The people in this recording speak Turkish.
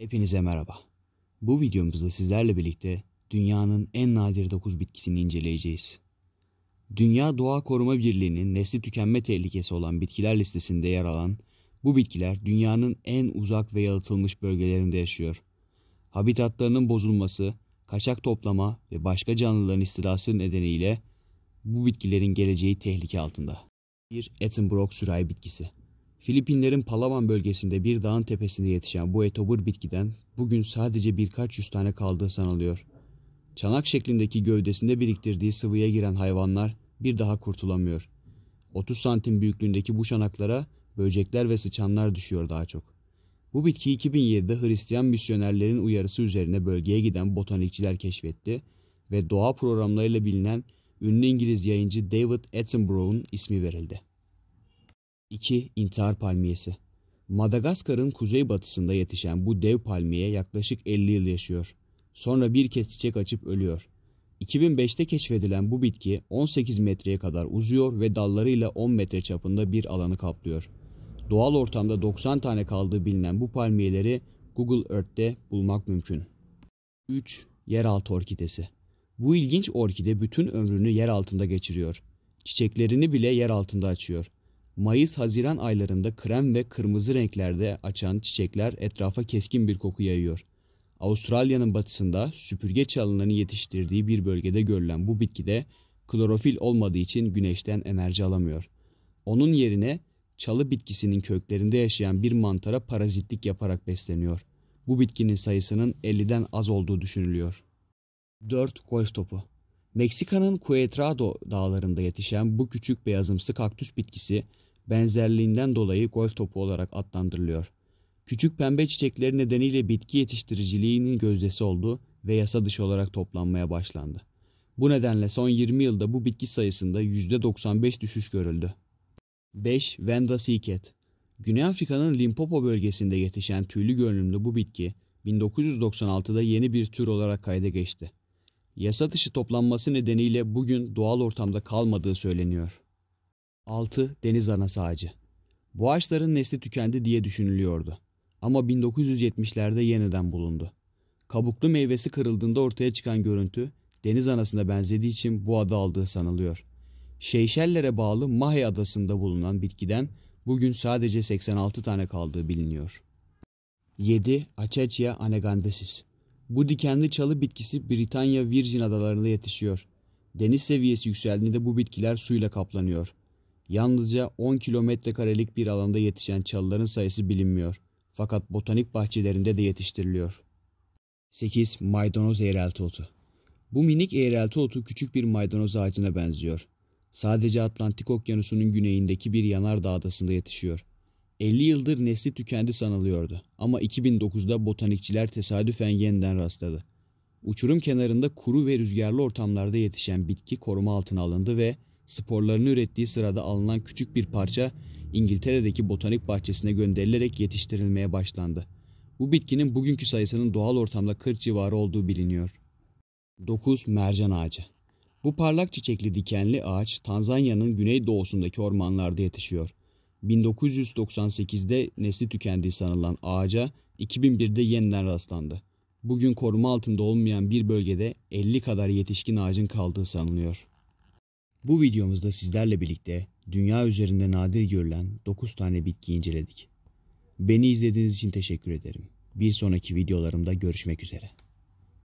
Hepinize merhaba. Bu videomuzda sizlerle birlikte dünyanın en nadir dokuz bitkisini inceleyeceğiz. Dünya Doğa Koruma Birliği'nin nesli tükenme tehlikesi olan bitkiler listesinde yer alan bu bitkiler dünyanın en uzak ve yalıtılmış bölgelerinde yaşıyor. Habitatlarının bozulması, kaçak toplama ve başka canlıların istilası nedeniyle bu bitkilerin geleceği tehlike altında. Bir Ettenbrook sürahi bitkisi Filipinlerin Palawan bölgesinde bir dağın tepesinde yetişen bu etobur bitkiden bugün sadece birkaç yüz tane kaldığı sanılıyor. Çanak şeklindeki gövdesinde biriktirdiği sıvıya giren hayvanlar bir daha kurtulamıyor. 30 santim büyüklüğündeki bu çanaklara böcekler ve sıçanlar düşüyor daha çok. Bu bitki 2007'de Hristiyan misyonerlerin uyarısı üzerine bölgeye giden botanikçiler keşfetti ve doğa programlarıyla bilinen ünlü İngiliz yayıncı David Attenborough'un ismi verildi. 2. İntihar palmiyesi Madagaskar'ın kuzeybatısında yetişen bu dev palmiye yaklaşık 50 yıl yaşıyor. Sonra bir kez çiçek açıp ölüyor. 2005'te keşfedilen bu bitki 18 metreye kadar uzuyor ve dallarıyla 10 metre çapında bir alanı kaplıyor. Doğal ortamda 90 tane kaldığı bilinen bu palmiyeleri Google Earth'te bulmak mümkün. 3. Yeraltı orkidesi Bu ilginç orkide bütün ömrünü yer altında geçiriyor. Çiçeklerini bile yer altında açıyor. Mayıs-Haziran aylarında krem ve kırmızı renklerde açan çiçekler etrafa keskin bir koku yayıyor. Avustralya'nın batısında süpürge çalılarını yetiştirdiği bir bölgede görülen bu bitki de klorofil olmadığı için güneşten enerji alamıyor. Onun yerine çalı bitkisinin köklerinde yaşayan bir mantara parazitlik yaparak besleniyor. Bu bitkinin sayısının 50'den az olduğu düşünülüyor. 4. Golf topu Meksika'nın Quetrado dağlarında yetişen bu küçük beyazımsı kaktüs bitkisi benzerliğinden dolayı golf topu olarak adlandırılıyor. Küçük pembe çiçekleri nedeniyle bitki yetiştiriciliğinin gözdesi oldu ve yasa dışı olarak toplanmaya başlandı. Bu nedenle son 20 yılda bu bitki sayısında %95 düşüş görüldü. 5. Venda Seacat Güney Afrika'nın Limpopo bölgesinde yetişen tüylü görünümlü bu bitki 1996'da yeni bir tür olarak kayda geçti. Yasa dışı toplanması nedeniyle bugün doğal ortamda kalmadığı söyleniyor. 6. Deniz anası ağacı Bu ağaçların nesli tükendi diye düşünülüyordu. Ama 1970'lerde yeniden bulundu. Kabuklu meyvesi kırıldığında ortaya çıkan görüntü deniz anasına benzediği için bu adı aldığı sanılıyor. Şeyşellere bağlı Mahe adasında bulunan bitkiden bugün sadece 86 tane kaldığı biliniyor. 7. Acecia anegandesis Bu dikenli çalı bitkisi Britanya Virgin adalarında yetişiyor. Deniz seviyesi yükseldiğinde bu bitkiler suyla kaplanıyor. Yalnızca 10 kilometre karelik bir alanda yetişen çalıların sayısı bilinmiyor. Fakat botanik bahçelerinde de yetiştiriliyor. 8. Maydanoz eğrelti otu Bu minik eğrelti otu küçük bir maydanoz ağacına benziyor. Sadece Atlantik Okyanusu'nun güneyindeki bir yanardağ adasında yetişiyor. 50 yıldır nesli tükendi sanılıyordu ama 2009'da botanikçiler tesadüfen yeniden rastladı. Uçurum kenarında kuru ve rüzgarlı ortamlarda yetişen bitki koruma altına alındı ve sporlarını ürettiği sırada alınan küçük bir parça İngiltere'deki botanik bahçesine gönderilerek yetiştirilmeye başlandı. Bu bitkinin bugünkü sayısının doğal ortamda 40 civarı olduğu biliniyor. 9. Mercan ağacı Bu parlak çiçekli dikenli ağaç Tanzanya'nın güneydoğusundaki ormanlarda yetişiyor. 1998'de nesli tükendiği sanılan ağaca 2001'de yeniden rastlandı. Bugün koruma altında olmayan bir bölgede 50 kadar yetişkin ağacın kaldığı sanılıyor. Bu videomuzda sizlerle birlikte dünya üzerinde nadir görülen 9 tane bitki inceledik. Beni izlediğiniz için teşekkür ederim. Bir sonraki videolarımda görüşmek üzere.